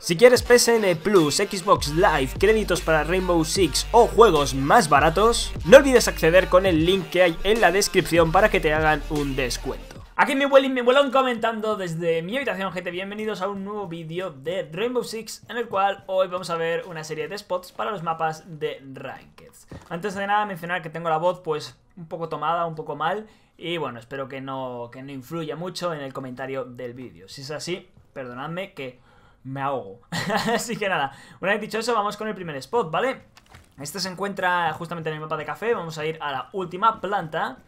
Si quieres PSN Plus, Xbox Live, créditos para Rainbow Six o juegos más baratos, no olvides acceder con el link que hay en la descripción para que te hagan un descuento. Aquí mi y mi comentando desde mi habitación, gente. Bienvenidos a un nuevo vídeo de Rainbow Six, en el cual hoy vamos a ver una serie de spots para los mapas de Ranked Antes de nada, mencionar que tengo la voz, pues, un poco tomada, un poco mal. Y bueno, espero que no, que no influya mucho en el comentario del vídeo. Si es así, perdonadme que me ahogo. Así que nada, una vez dicho eso, vamos con el primer spot, ¿vale? Este se encuentra justamente en el mapa de café, vamos a ir a la última planta.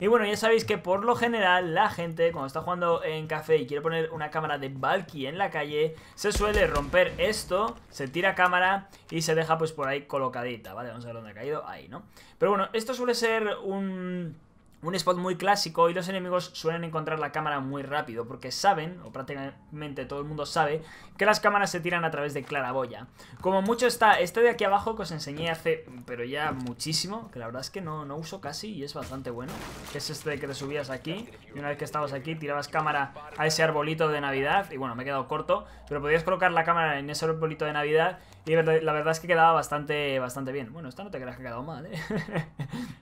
Y bueno, ya sabéis que por lo general la gente cuando está jugando en café y quiere poner una cámara de Valky en la calle, se suele romper esto, se tira cámara y se deja pues por ahí colocadita, ¿vale? Vamos a ver dónde ha caído, ahí, ¿no? Pero bueno, esto suele ser un un spot muy clásico y los enemigos suelen encontrar la cámara muy rápido porque saben, o prácticamente todo el mundo sabe, que las cámaras se tiran a través de claraboya. Como mucho está este de aquí abajo que os enseñé hace, pero ya muchísimo, que la verdad es que no, no uso casi y es bastante bueno, que es este de que te subías aquí y una vez que estabas aquí tirabas cámara a ese arbolito de Navidad y bueno, me he quedado corto, pero podías colocar la cámara en ese arbolito de Navidad y la verdad es que quedaba bastante, bastante bien. Bueno, esta no te creas que ha quedado mal, ¿eh?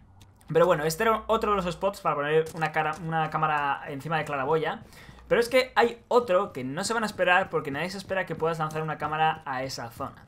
Pero bueno, este era otro de los spots para poner una, una cámara encima de claraboya. Pero es que hay otro que no se van a esperar porque nadie se espera que puedas lanzar una cámara a esa zona.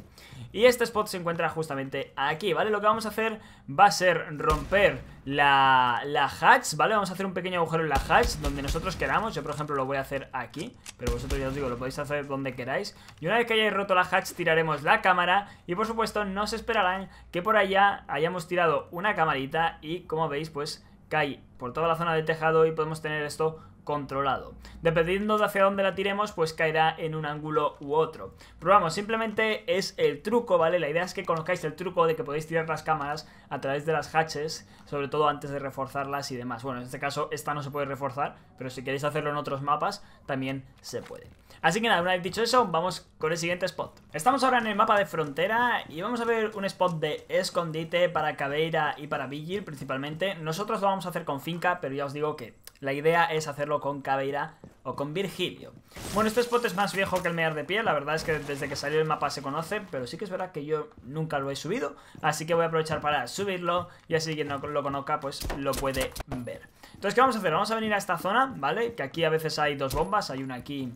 Y este spot se encuentra justamente aquí, ¿vale? Lo que vamos a hacer va a ser romper la, la hatch, ¿vale? Vamos a hacer un pequeño agujero en la hatch donde nosotros queramos. Yo, por ejemplo, lo voy a hacer aquí, pero vosotros ya os digo, lo podéis hacer donde queráis. Y una vez que hayáis roto la hatch, tiraremos la cámara y, por supuesto, no se esperarán que por allá hayamos tirado una camarita y, como veis, pues cae por toda la zona de tejado y podemos tener esto controlado. Dependiendo de hacia dónde la tiremos, pues caerá en un ángulo u otro. Probamos. simplemente es el truco, ¿vale? La idea es que conozcáis el truco de que podéis tirar las cámaras a través de las hatches, sobre todo antes de reforzarlas y demás. Bueno, en este caso esta no se puede reforzar, pero si queréis hacerlo en otros mapas, también se puede. Así que nada, una vez dicho eso, vamos con el siguiente spot. Estamos ahora en el mapa de frontera y vamos a ver un spot de escondite para Cadeira y para Vigil principalmente. Nosotros lo vamos a hacer con finca, pero ya os digo que la idea es hacerlo con Caveira o con Virgilio. Bueno, este spot es más viejo que el Mear de Pie, la verdad es que desde que salió el mapa se conoce, pero sí que es verdad que yo nunca lo he subido, así que voy a aprovechar para subirlo y así quien no lo conozca pues lo puede ver. Entonces, ¿qué vamos a hacer? Vamos a venir a esta zona, ¿vale? Que aquí a veces hay dos bombas, hay una aquí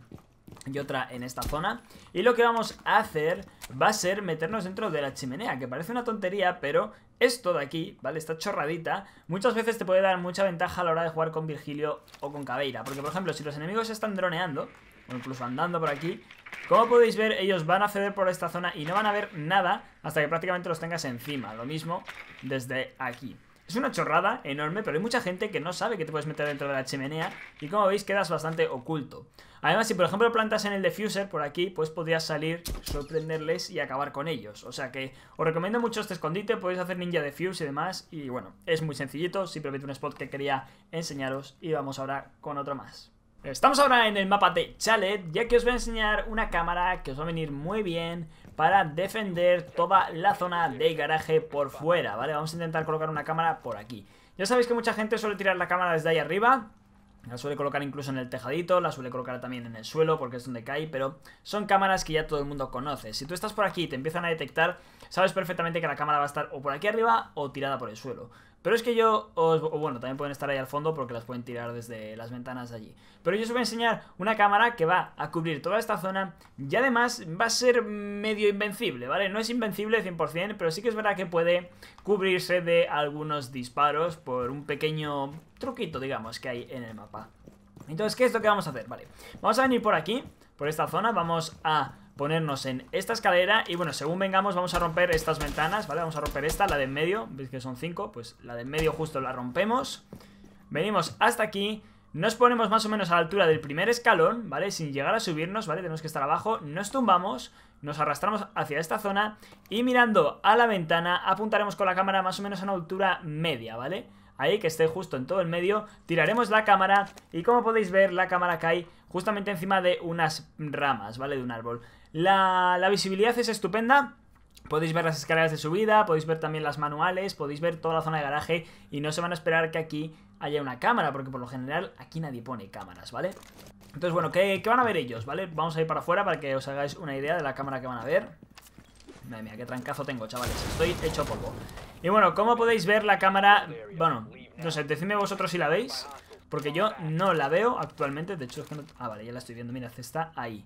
y otra en esta zona Y lo que vamos a hacer va a ser meternos dentro de la chimenea Que parece una tontería, pero esto de aquí, ¿vale? Esta chorradita Muchas veces te puede dar mucha ventaja a la hora de jugar con Virgilio o con Cabeira Porque, por ejemplo, si los enemigos están droneando O incluso andando por aquí Como podéis ver, ellos van a ceder por esta zona Y no van a ver nada hasta que prácticamente los tengas encima Lo mismo desde aquí es una chorrada enorme, pero hay mucha gente que no sabe que te puedes meter dentro de la chimenea y como veis quedas bastante oculto. Además, si por ejemplo plantas en el defuser por aquí, pues podrías salir, sorprenderles y acabar con ellos. O sea que os recomiendo mucho este escondite, podéis hacer ninja defuse y demás. Y bueno, es muy sencillito, simplemente un spot que quería enseñaros y vamos ahora con otro más. Estamos ahora en el mapa de Chalet, ya que os voy a enseñar una cámara que os va a venir muy bien para defender toda la zona de garaje por fuera, ¿vale? Vamos a intentar colocar una cámara por aquí. Ya sabéis que mucha gente suele tirar la cámara desde ahí arriba, la suele colocar incluso en el tejadito, la suele colocar también en el suelo porque es donde cae, pero son cámaras que ya todo el mundo conoce. Si tú estás por aquí y te empiezan a detectar, sabes perfectamente que la cámara va a estar o por aquí arriba o tirada por el suelo. Pero es que yo os... O bueno, también pueden estar ahí al fondo porque las pueden tirar desde las ventanas de allí. Pero yo os voy a enseñar una cámara que va a cubrir toda esta zona y además va a ser medio invencible, ¿vale? No es invencible 100%, pero sí que es verdad que puede cubrirse de algunos disparos por un pequeño truquito, digamos, que hay en el mapa. Entonces, ¿qué es lo que vamos a hacer? Vale, vamos a venir por aquí, por esta zona, vamos a ponernos en esta escalera y bueno, según vengamos vamos a romper estas ventanas, ¿vale? Vamos a romper esta, la de en medio, veis que son cinco? pues la de en medio justo la rompemos. Venimos hasta aquí, nos ponemos más o menos a la altura del primer escalón, ¿vale? Sin llegar a subirnos, ¿vale? Tenemos que estar abajo, nos tumbamos, nos arrastramos hacia esta zona y mirando a la ventana apuntaremos con la cámara más o menos a una altura media, ¿vale? Ahí que esté justo en todo el medio, tiraremos la cámara y como podéis ver la cámara cae justamente encima de unas ramas, ¿vale? De un árbol. La, visibilidad es estupenda. Podéis ver las escaleras de subida, podéis ver también las manuales, podéis ver toda la zona de garaje y no se van a esperar que aquí haya una cámara, porque por lo general aquí nadie pone cámaras, ¿vale? Entonces, bueno, ¿qué, van a ver ellos, vale? Vamos a ir para afuera para que os hagáis una idea de la cámara que van a ver. Madre mía, qué trancazo tengo, chavales. Estoy hecho polvo. Y bueno, como podéis ver la cámara... Bueno, no sé, decidme vosotros si la veis. Porque yo no la veo actualmente. De hecho, es que no... Ah, vale, ya la estoy viendo. Mirad, está ahí.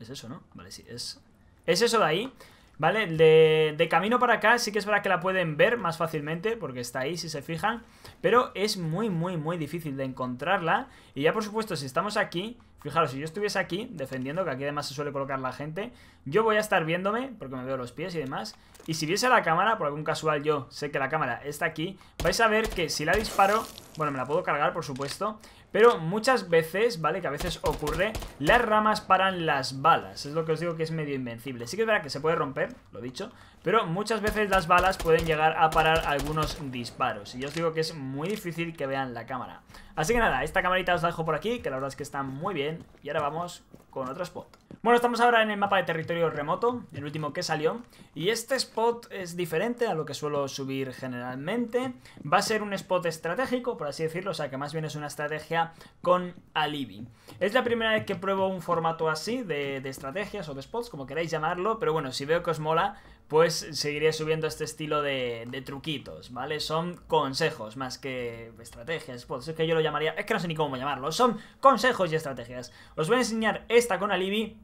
Es eso, ¿no? Vale, sí, es... Es eso de ahí, ¿vale? De, de camino para acá sí que es para que la pueden ver más fácilmente, porque está ahí si se fijan, pero es muy, muy, muy difícil de encontrarla. Y ya por supuesto, si estamos aquí, Fijaros, si yo estuviese aquí defendiendo, que aquí además se suele colocar la gente, yo voy a estar viéndome, porque me veo los pies y demás, y si viese la cámara, por algún casual yo sé que la cámara está aquí, vais a ver que si la disparo, bueno, me la puedo cargar, por supuesto, pero muchas veces, ¿vale? Que a veces ocurre, las ramas paran las balas. Es lo que os digo que es medio invencible. Sí que es verdad que se puede romper, lo dicho. Pero muchas veces las balas pueden llegar a parar algunos disparos. Y yo os digo que es muy difícil que vean la cámara. Así que nada, esta camarita os la dejo por aquí, que la verdad es que está muy bien. Y ahora vamos con otro spot. Bueno, estamos ahora en el mapa de territorio remoto, el último que salió, y este spot es diferente a lo que suelo subir generalmente. Va a ser un spot estratégico, por así decirlo, o sea que más bien es una estrategia con Alibi. Es la primera vez que pruebo un formato así de, estrategias o de spots, como queráis llamarlo, pero bueno, si veo que os mola, pues seguiré subiendo este estilo de, truquitos, ¿vale? Son consejos más que estrategias, pues es que yo lo llamaría, es que no sé ni cómo llamarlo, son consejos y estrategias. Os voy a enseñar esta con Alibi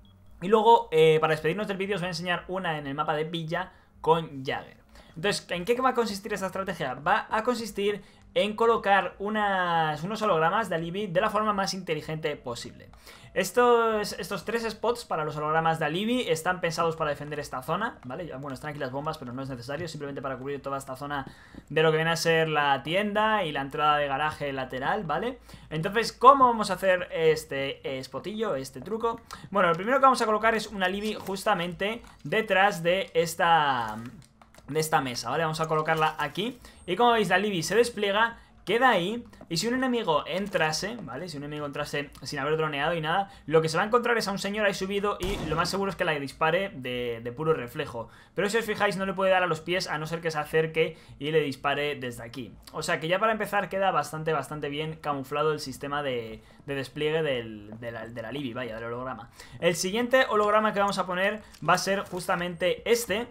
y luego eh, para despedirnos del vídeo os voy a enseñar una en el mapa de Villa con Jagger. Entonces, ¿en qué va a consistir esta estrategia? Va a consistir en colocar unas, unos hologramas de Alibi de la forma más inteligente posible. Estos, estos tres spots para los hologramas de Alibi están pensados para defender esta zona, ¿vale? Bueno, están aquí las bombas, pero no es necesario, simplemente para cubrir toda esta zona de lo que viene a ser la tienda y la entrada de garaje lateral, ¿vale? Entonces, ¿cómo vamos a hacer este eh, spotillo, este truco? Bueno, lo primero que vamos a colocar es un Alibi justamente detrás de esta de esta mesa, ¿vale? Vamos a colocarla aquí. Y como veis, la Libby se despliega, queda ahí. Y si un enemigo entrase, ¿vale? Si un enemigo entrase sin haber droneado y nada, lo que se va a encontrar es a un señor ahí subido y lo más seguro es que la dispare de, puro reflejo. Pero si os fijáis, no le puede dar a los pies a no ser que se acerque y le dispare desde aquí. O sea que ya para empezar queda bastante, bastante bien camuflado el sistema de, despliegue de, la, de la Libby, vaya, del holograma. El siguiente holograma que vamos a poner va a ser justamente este,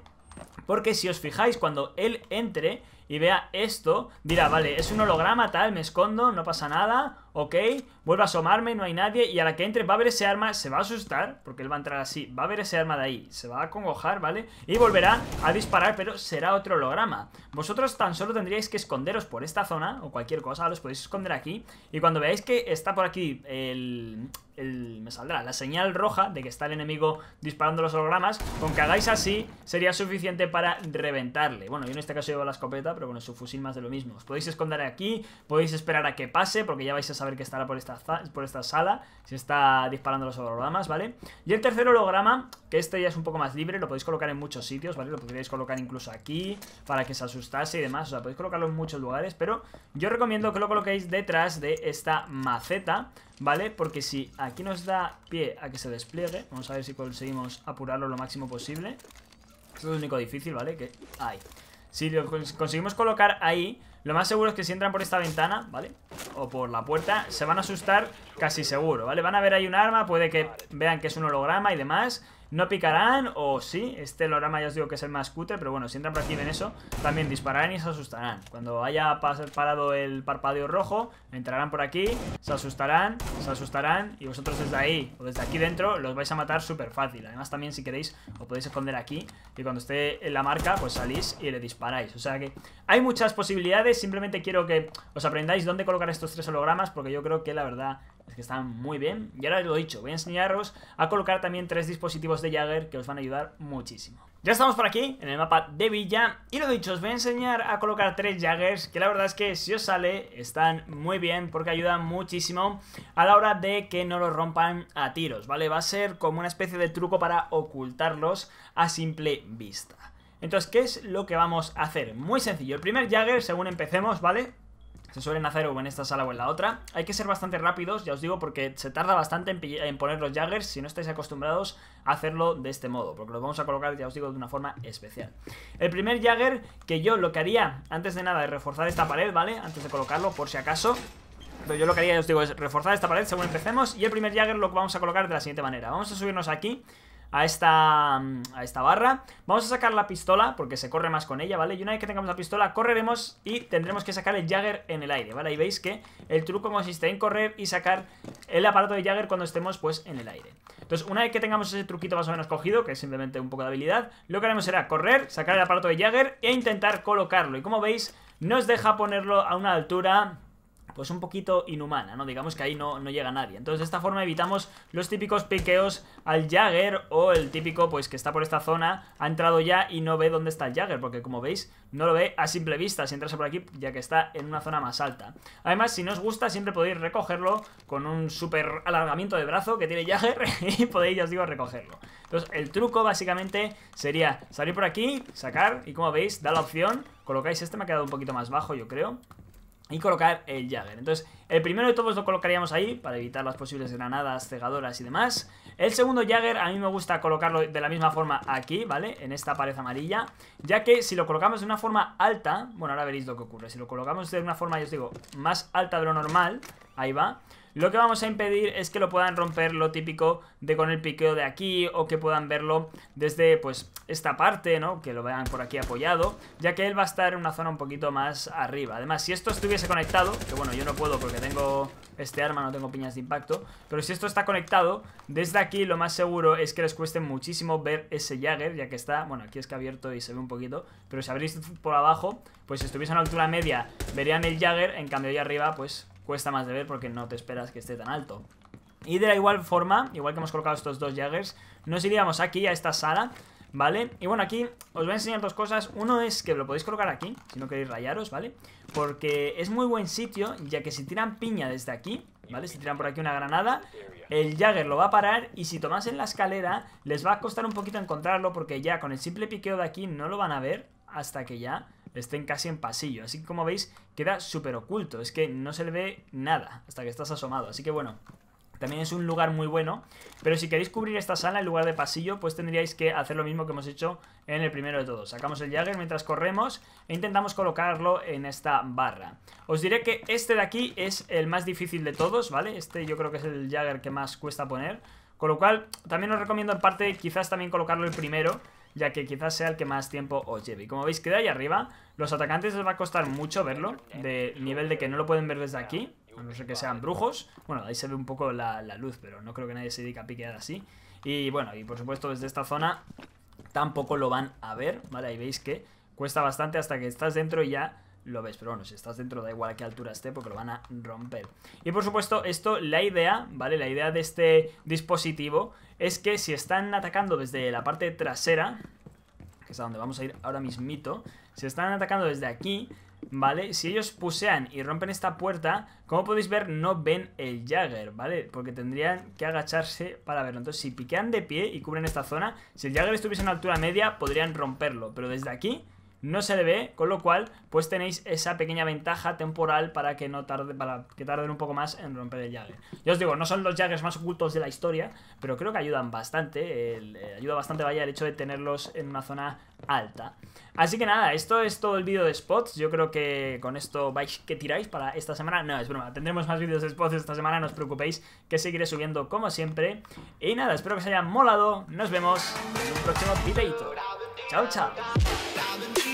porque si os fijáis, cuando él entre, y vea esto, dirá, vale, es un holograma tal, me escondo, no pasa nada, ok, vuelvo a asomarme, no hay nadie, y a la que entre va a ver ese arma, se va a asustar, porque él va a entrar así, va a ver ese arma de ahí, se va a congojar, ¿vale? Y volverá a disparar, pero será otro holograma. Vosotros tan solo tendríais que esconderos por esta zona, o cualquier cosa, los podéis esconder aquí, y cuando veáis que está por aquí el... El, me saldrá la señal roja de que está el enemigo disparando los hologramas, con que hagáis así sería suficiente para reventarle. Bueno, yo en este caso llevo la escopeta, pero bueno su fusil más de lo mismo. Os podéis esconder aquí, podéis esperar a que pase, porque ya vais a saber que estará por esta, por esta sala. Se está disparando los hologramas, ¿vale? Y el tercer holograma, que este ya es un poco más libre, lo podéis colocar en muchos sitios, ¿vale? Lo podríais colocar incluso aquí, para que se asustase y demás. O sea, podéis colocarlo en muchos lugares, pero yo recomiendo que lo coloquéis detrás de esta maceta, ¿vale? Porque si aquí nos da pie a que se despliegue, vamos a ver si conseguimos apurarlo lo máximo posible. Esto es lo único difícil, ¿vale? Que hay. Si lo conseguimos colocar ahí Lo más seguro es que si entran por esta ventana, ¿vale? O por la puerta, se van a asustar casi seguro, ¿vale? Van a ver ahí un arma, puede que vean que es un holograma y demás no picarán, o sí, este holograma ya os digo que es el más cutre, pero bueno, si entran por aquí ven eso, también dispararán y se asustarán. Cuando haya parado el parpadeo rojo, entrarán por aquí, se asustarán, se asustarán, y vosotros desde ahí o desde aquí dentro los vais a matar súper fácil. Además también si queréis os podéis esconder aquí, y cuando esté en la marca, pues salís y le disparáis. O sea que hay muchas posibilidades, simplemente quiero que os aprendáis dónde colocar estos tres hologramas, porque yo creo que la verdad es que están muy bien. Y ahora lo he dicho, voy a enseñaros a colocar también tres dispositivos de Jagger que os van a ayudar muchísimo. Ya estamos por aquí, en el mapa de Villa, y lo dicho, os voy a enseñar a colocar tres Jaggers, que la verdad es que si os sale, están muy bien, porque ayudan muchísimo a la hora de que no los rompan a tiros, ¿vale? Va a ser como una especie de truco para ocultarlos a simple vista. Entonces, ¿qué es lo que vamos a hacer? Muy sencillo, el primer Jagger, según empecemos, ¿vale? se suelen hacer o en esta sala o en la otra. Hay que ser bastante rápidos, ya os digo, porque se tarda bastante en, poner los Jaggers si no estáis acostumbrados a hacerlo de este modo, porque los vamos a colocar, ya os digo, de una forma especial. El primer Jagger que yo lo que haría, antes de nada, es reforzar esta pared, ¿vale? Antes de colocarlo, por si acaso, pero yo lo que haría, ya os digo, es reforzar esta pared según empecemos Y el primer Jagger lo vamos a colocar de la siguiente manera Vamos a subirnos aquí a esta, mm, a esta barra. Vamos a sacar la pistola, porque se corre más con ella, ¿vale? Y una vez que tengamos la pistola, correremos y tendremos que sacar el Jagger en el aire, ¿vale? y veis que el truco consiste en correr y sacar el aparato de Jagger cuando estemos, pues, en el aire. Entonces, una vez que tengamos ese truquito más o menos cogido, que es simplemente un poco de habilidad, lo que haremos será correr, sacar el aparato de Jagger e intentar colocarlo. Y como veis, nos deja ponerlo a una altura pues un poquito inhumana, ¿no? Digamos que ahí no, no llega nadie. Entonces de esta forma evitamos los típicos piqueos al Jagger o el típico pues que está por esta zona, ha entrado ya y no ve dónde está el Jagger, porque como veis no lo ve a simple vista si entras por aquí ya que está en una zona más alta. Además, si no os gusta siempre podéis recogerlo con un súper alargamiento de brazo que tiene Jagger y podéis, ya os digo, recogerlo. Entonces el truco básicamente sería salir por aquí, sacar y como veis da la opción, colocáis este, me ha quedado un poquito más bajo yo creo, y colocar el Jagger. Entonces, el primero de todos lo colocaríamos ahí para evitar las posibles granadas, cegadoras y demás. El segundo Jagger a mí me gusta colocarlo de la misma forma aquí, ¿vale? En esta pared amarilla, ya que si lo colocamos de una forma alta, bueno, ahora veréis lo que ocurre. Si lo colocamos de una forma, yo os digo, más alta de lo normal, ahí va... Lo que vamos a impedir es que lo puedan romper lo típico de con el piqueo de aquí o que puedan verlo desde pues esta parte, ¿no? Que lo vean por aquí apoyado, ya que él va a estar en una zona un poquito más arriba. Además, si esto estuviese conectado, que bueno, yo no puedo porque tengo este arma, no tengo piñas de impacto, pero si esto está conectado, desde aquí lo más seguro es que les cueste muchísimo ver ese Jagger, ya que está, bueno, aquí es que abierto y se ve un poquito, pero si abrís por abajo, pues si estuviese a una altura media verían el Jagger, en cambio ahí arriba, pues cuesta más de ver porque no te esperas que esté tan alto. Y de la igual forma, igual que hemos colocado estos dos Jaggers, nos iríamos aquí a esta sala, ¿vale? Y bueno, aquí os voy a enseñar dos cosas. Uno es que lo podéis colocar aquí, si no queréis rayaros, ¿vale? Porque es muy buen sitio, ya que si tiran piña desde aquí, ¿vale? Si tiran por aquí una granada, el Jagger lo va a parar y si tomasen la escalera, les va a costar un poquito encontrarlo porque ya con el simple piqueo de aquí no lo van a ver hasta que ya estén casi en pasillo. Así que como veis, queda súper oculto. Es que no se le ve nada hasta que estás asomado. Así que bueno, también es un lugar muy bueno, pero si queréis cubrir esta sala en lugar de pasillo, pues tendríais que hacer lo mismo que hemos hecho en el primero de todos. Sacamos el Jagger mientras corremos e intentamos colocarlo en esta barra. Os diré que este de aquí es el más difícil de todos, ¿vale? Este yo creo que es el Jagger que más cuesta poner, con lo cual también os recomiendo en parte quizás también colocarlo el primero, ya que quizás sea el que más tiempo os lleve. Y como veis, queda ahí arriba. Los atacantes les va a costar mucho verlo, de nivel de que no lo pueden ver desde aquí, a no ser que sean brujos. Bueno, ahí se ve un poco la, la luz, pero no creo que nadie se dedique a piquear así. Y bueno, y por supuesto desde esta zona tampoco lo van a ver, ¿vale? Ahí veis que cuesta bastante hasta que estás dentro y ya lo ves. Pero bueno, si estás dentro, da igual a qué altura esté, porque lo van a romper. Y por supuesto, esto, la idea, ¿vale? La idea de este dispositivo es que si están atacando desde la parte trasera, que es a donde vamos a ir ahora mismito, si están atacando desde aquí, ¿vale? Si ellos pusean y rompen esta puerta, como podéis ver, no ven el Jagger, ¿vale? Porque tendrían que agacharse para verlo. Entonces, si piquean de pie y cubren esta zona, si el Jagger estuviese en altura media, podrían romperlo. Pero desde aquí no se le ve, con lo cual pues tenéis esa pequeña ventaja temporal para que no tarde, para que tarden un poco más en romper el llave. Yo os digo, no son los Jaggers más ocultos de la historia, pero creo que ayudan bastante, eh, ayuda bastante vaya el hecho de tenerlos en una zona alta. Así que nada, esto es todo el vídeo de spots, yo creo que con esto vais que tiráis para esta semana, no, es broma, tendremos más vídeos de spots esta semana, no os preocupéis, que seguiré subiendo como siempre. Y nada, espero que os haya molado, nos vemos en un próximo videito. Chao, chao.